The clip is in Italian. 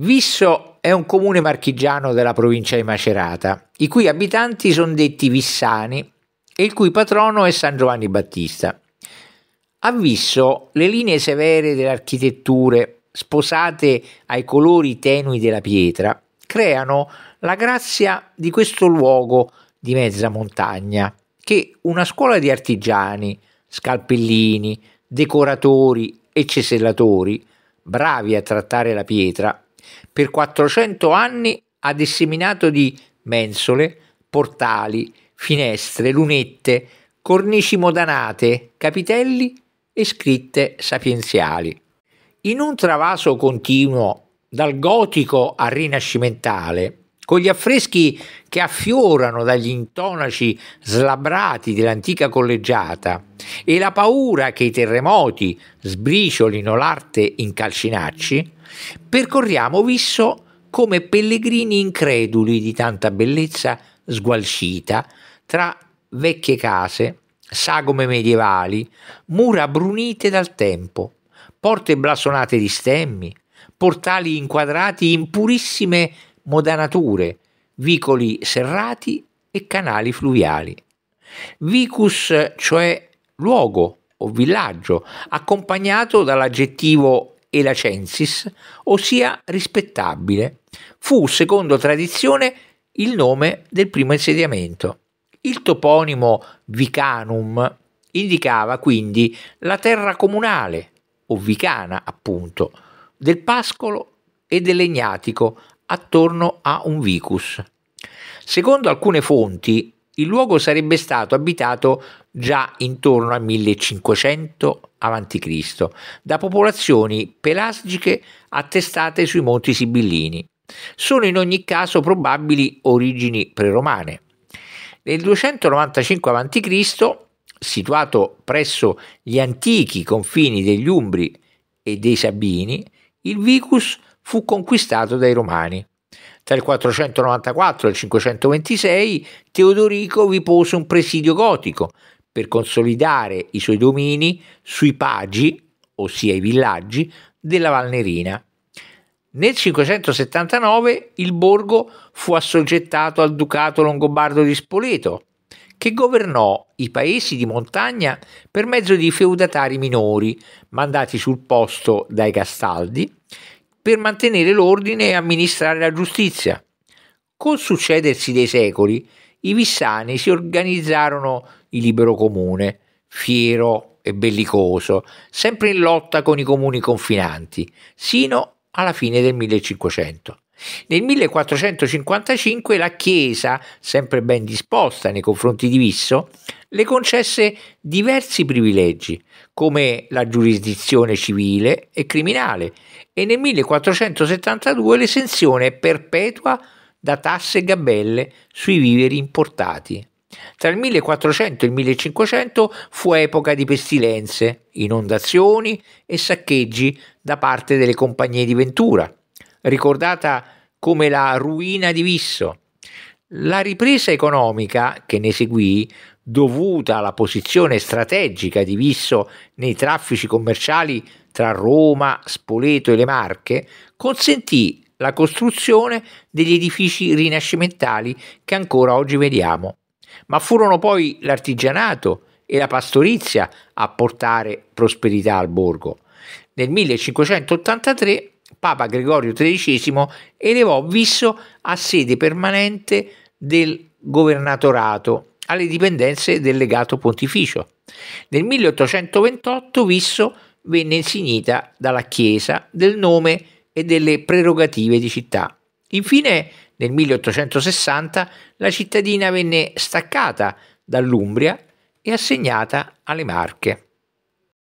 Visso è un comune marchigiano della provincia di Macerata, i cui abitanti sono detti Vissani e il cui patrono è San Giovanni Battista. A Visso le linee severe delle architetture, sposate ai colori tenui della pietra, creano la grazia di questo luogo di mezza montagna che una scuola di artigiani, scalpellini, decoratori e cesellatori, bravi a trattare la pietra, per 400 anni ha disseminato di mensole, portali, finestre, lunette, cornici modanate, capitelli e scritte sapienziali. In un travaso continuo dal gotico al rinascimentale, con gli affreschi che affiorano dagli intonaci slabrati dell'antica collegiata e la paura che i terremoti sbriciolino l'arte in calcinacci, percorriamo Visso come pellegrini increduli di tanta bellezza sgualcita tra vecchie case, sagome medievali, mura brunite dal tempo, porte blasonate di stemmi, portali inquadrati in purissime modanature, vicoli serrati e canali fluviali. Vicus, cioè luogo o villaggio, accompagnato dall'aggettivo elacensis, ossia rispettabile, fu, secondo tradizione, il nome del primo insediamento. Il toponimo Vicanum indicava quindi la terra comunale, o vicana appunto, del pascolo e del Legnatico attorno a un vicus. Secondo alcune fonti, il luogo sarebbe stato abitato già intorno al 1500 a.C. da popolazioni pelasgiche attestate sui monti sibillini. Sono in ogni caso probabili origini preromane. Nel 295 a.C., situato presso gli antichi confini degli Umbri e dei Sabini, il Vicus fu conquistato dai Romani. Tra il 494 e il 526 Teodorico vi pose un presidio gotico per consolidare i suoi domini sui pagi, ossia i villaggi, della Valnerina. Nel 579 il borgo fu assoggettato al ducato longobardo di Spoleto, che governò i paesi di montagna per mezzo di feudatari minori mandati sul posto dai Castaldi, per mantenere l'ordine e amministrare la giustizia. Col succedersi dei secoli, i Vissani si organizzarono in libero comune, fiero e bellicoso, sempre in lotta con i comuni confinanti, sino alla fine del 1500. Nel 1455 la Chiesa, sempre ben disposta nei confronti di Visso, le concesse diversi privilegi, come la giurisdizione civile e criminale e nel 1472 l'esenzione perpetua da tasse e gabelle sui viveri importati. Tra il 1400 e il 1500 fu epoca di pestilenze, inondazioni e saccheggi da parte delle compagnie di Ventura, ricordata come la ruina di Visso. La ripresa economica che ne seguì dovuta alla posizione strategica di Visso nei traffici commerciali tra Roma, Spoleto e le Marche, consentì la costruzione degli edifici rinascimentali che ancora oggi vediamo. Ma furono poi l'artigianato e la pastorizia a portare prosperità al borgo. Nel 1583 Papa Gregorio XIII elevò Visso a sede permanente del governatorato alle dipendenze del legato pontificio. Nel 1828 Visso venne insignita dalla Chiesa del nome e delle prerogative di città. Infine, nel 1860, la cittadina venne staccata dall'Umbria e assegnata alle Marche.